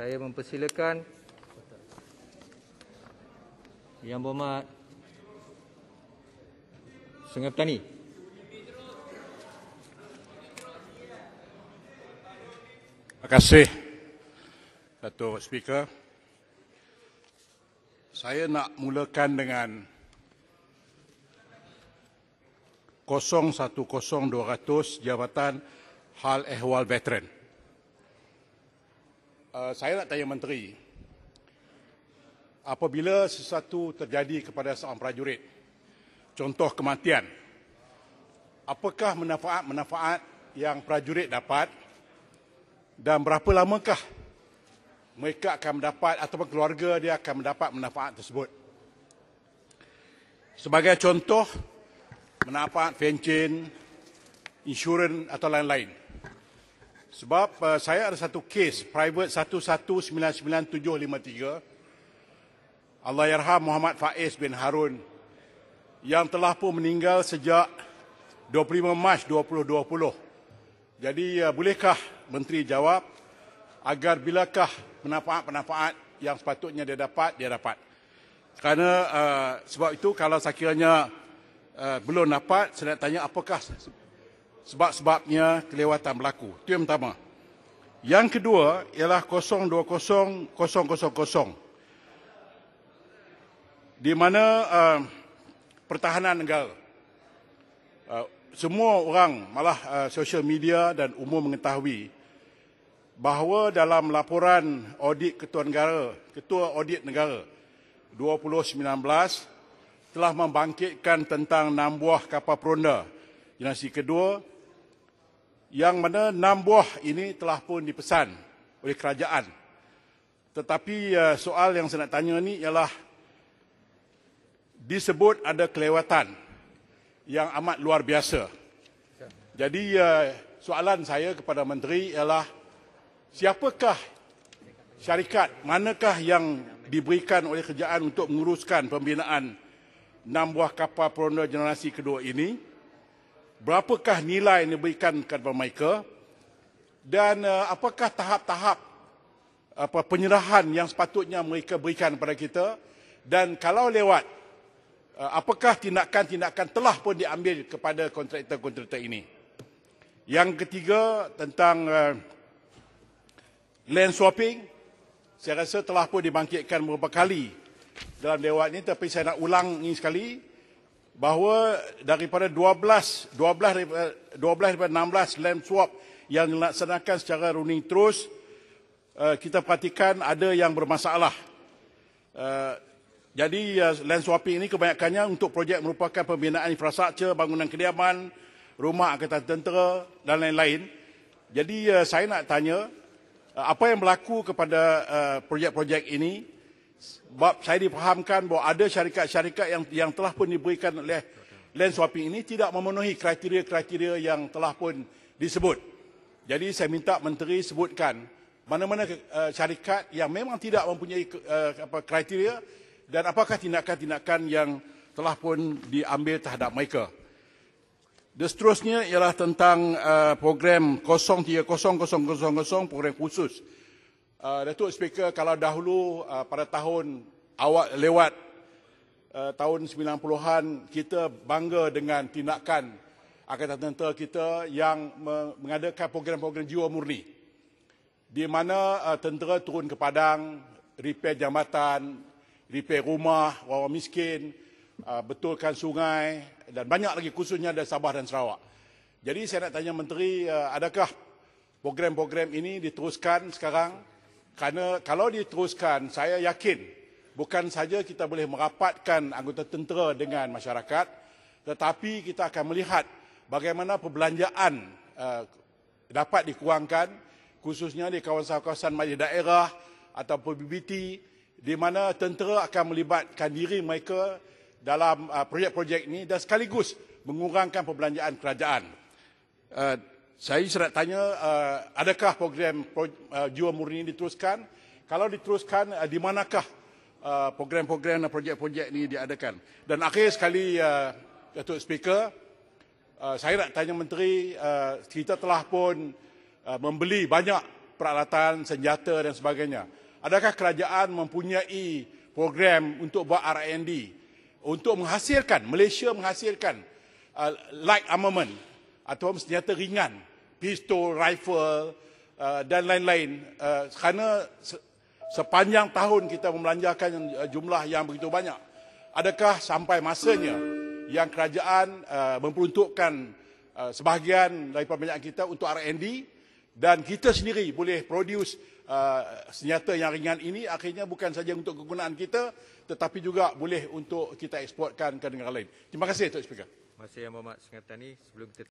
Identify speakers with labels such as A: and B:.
A: saya mempersilakan Yang Berhormat Sungai Petani Terima kasih Datuk Speaker Saya nak mulakan dengan 010200 Jabatan Hal Ehwal Veteran. Eh, saya nak tanya menteri apabila sesuatu terjadi kepada seorang prajurit contoh kematian apakah manfaat-manfaat yang prajurit dapat dan berapa lamakah mereka akan mendapat ataupun keluarga dia akan mendapat manfaat tersebut sebagai contoh manfaat pencen insurans atau lain-lain sebab uh, saya ada satu kes private 1199753 Allahyarham Muhammad Faiz bin Harun yang telah pun meninggal sejak 25 Mac 2020. Jadi uh, bolehkah menteri jawab agar bilakah penafaat-penafaat yang sepatutnya dia dapat dia dapat. Karena uh, sebab itu kalau sekiranya uh, belum dapat saya nak tanya apakah sebab-sebabnya kelewatan berlaku. Itu yang pertama. Yang kedua ialah 020000. Di mana uh, pertahanan negara. Uh, semua orang malah uh, social media dan umum mengetahui bahawa dalam laporan audit ketua negara, ketua audit negara 2019 telah membangkitkan tentang enam buah kapal peronda generasi kedua yang mana enam buah ini telah pun dipesan oleh kerajaan. Tetapi eh, soal yang saya nak tanya ini ialah disebut ada kelewatan yang amat luar biasa. Jadi eh, soalan saya kepada menteri ialah siapakah syarikat manakah yang diberikan oleh kerajaan untuk menguruskan pembinaan enam buah kapal peronda generasi kedua ini? berapakah nilai yang diberikan kepada mereka dan eh, apakah tahap-tahap apa penyerahan yang sepatutnya mereka berikan kepada kita dan kalau lewat eh, apakah tindakan-tindakan telah pun diambil kepada kontraktor-kontraktor ini yang ketiga tentang eh, land swapping saya rasa telah pun dibangkitkan beberapa kali dalam lewat ini tapi saya nak ulang ini sekali bahawa daripada 12 12 daripada 12 daripada 16 land swap yang dilaksanakan secara running terus eh, kita perhatikan ada yang bermasalah. Eh, jadi eh, land swapping ini kebanyakannya untuk projek merupakan pembinaan infrastruktur, bangunan kediaman, rumah angkatan tentera dan lain-lain. Jadi saya nak tanya apa yang berlaku kepada projek-projek ini sebab saya dipahamkan bahawa ada syarikat-syarikat yang yang telah pun diberikan oleh land swapping ini tidak memenuhi kriteria-kriteria yang telah pun disebut. Jadi saya minta menteri sebutkan mana-mana eh, syarikat yang memang tidak mempunyai eh, kriteria dan apakah tindakan-tindakan yang telah pun diambil terhadap mereka. Dan seterusnya ialah tentang uh, program 030000 program khusus. Uh, Datuk Speaker, kalau dahulu uh, pada tahun awal lewat uh, tahun 90-an, kita bangga dengan tindakan Angkatan Tentera kita yang mengadakan program-program jiwa murni. Di mana tentera turun ke padang, repair jambatan, repair rumah, orang miskin, betulkan sungai dan banyak lagi khususnya dari Sabah dan Sarawak. Jadi saya nak tanya Menteri, adakah program-program ini diteruskan sekarang? Karena kalau diteruskan, saya yakin bukan saja kita boleh merapatkan anggota tentera dengan masyarakat, tetapi kita akan melihat bagaimana perbelanjaan uh, dapat dikurangkan khususnya di kawasan-kawasan majlis daerah atau PBBT di mana tentera akan melibatkan diri mereka dalam uh, eh, projek-projek ini dan sekaligus mengurangkan perbelanjaan kerajaan. Uh, saya nak tanya, uh, adakah program pro, uh, eh, Jiwa Murni ini diteruskan? Kalau diteruskan, uh, di manakah uh, program-program dan projek-projek ini diadakan? Dan akhir sekali, uh, Datuk Speaker, uh, saya nak tanya Menteri, uh, kita telah pun uh, membeli banyak peralatan, senjata dan sebagainya. Adakah kerajaan mempunyai program untuk buat R&D untuk menghasilkan, Malaysia menghasilkan uh, light armament atau senjata ringan pistol, rifle uh, dan lain-lain. Uh, kerana se- sepanjang tahun kita membelanjakan uh, jumlah yang begitu banyak. Adakah sampai masanya yang kerajaan uh, memperuntukkan uh, sebahagian dari banyak kita untuk R&D dan kita sendiri boleh produce uh, senjata yang ringan ini akhirnya bukan saja untuk kegunaan kita tetapi juga boleh untuk kita eksportkan ke negara lain. Terima kasih Tuan Speaker. Terima kasih Yang Berhormat Sengatan ini. Sebelum kita